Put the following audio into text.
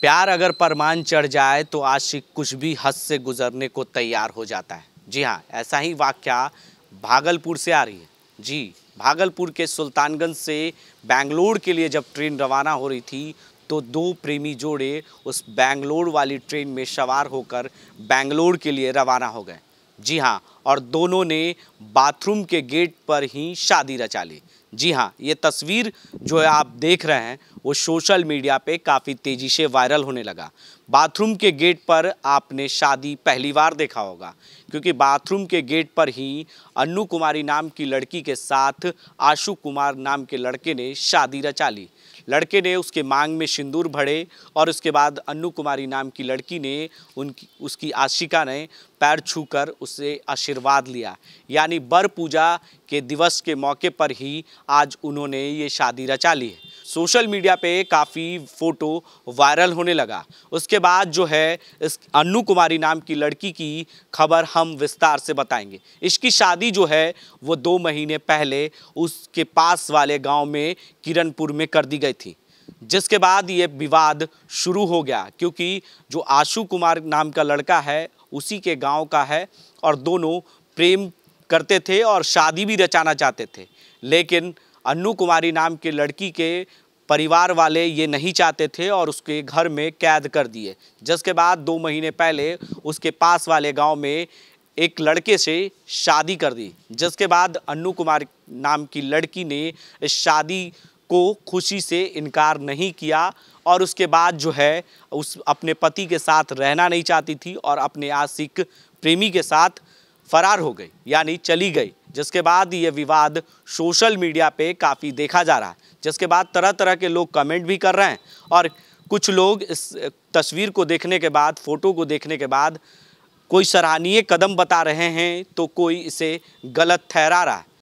प्यार अगर परमान चढ़ जाए तो आशिक कुछ भी हद से गुजरने को तैयार हो जाता है जी हाँ ऐसा ही वाक्य भागलपुर से आ रही है जी भागलपुर के सुल्तानगंज से बैंगलोर के लिए जब ट्रेन रवाना हो रही थी तो दो प्रेमी जोड़े उस बैंगलोर वाली ट्रेन में सवार होकर बैंगलोर के लिए रवाना हो गए जी हाँ और दोनों ने बाथरूम के गेट पर ही शादी रचा ली जी हाँ ये तस्वीर जो है आप देख रहे हैं वो सोशल मीडिया पे काफ़ी तेज़ी से वायरल होने लगा बाथरूम के गेट पर आपने शादी पहली बार देखा होगा क्योंकि बाथरूम के गेट पर ही अन्नू कुमारी नाम की लड़की के साथ आशु कुमार नाम के लड़के ने शादी रचा ली लड़के ने उसके मांग में सिंदूर भरे और उसके बाद अन्नू कुमारी नाम की लड़की ने उनकी उसकी आशिका ने पैर छू उसे आशीर्वाद आशीर्वाद लिया यानी बर पूजा के दिवस के मौके पर ही आज उन्होंने ये शादी रचा ली है सोशल मीडिया पे काफ़ी फ़ोटो वायरल होने लगा उसके बाद जो है इस अन्नू कुमारी नाम की लड़की की खबर हम विस्तार से बताएंगे इसकी शादी जो है वो दो महीने पहले उसके पास वाले गाँव में किरणपुर में कर दी गई थी जिसके बाद ये विवाद शुरू हो गया क्योंकि जो आशु कुमार नाम का लड़का है उसी के गांव का है और दोनों प्रेम करते थे और शादी भी रचाना चाहते थे लेकिन अन्नू कुमारी नाम के लड़की के परिवार वाले ये नहीं चाहते थे और उसके घर में कैद कर दिए जिसके बाद दो महीने पहले उसके पास वाले गांव में एक लड़के से शादी कर दी जिसके बाद अन्नू कुमार नाम की लड़की ने इस शादी को खुशी से इनकार नहीं किया और उसके बाद जो है उस अपने पति के साथ रहना नहीं चाहती थी और अपने आशिक प्रेमी के साथ फरार हो गई यानी चली गई जिसके बाद ये विवाद सोशल मीडिया पे काफ़ी देखा जा रहा है जिसके बाद तरह तरह के लोग कमेंट भी कर रहे हैं और कुछ लोग इस तस्वीर को देखने के बाद फ़ोटो को देखने के बाद कोई सराहनीय कदम बता रहे हैं तो कोई इसे गलत ठहरा रहा है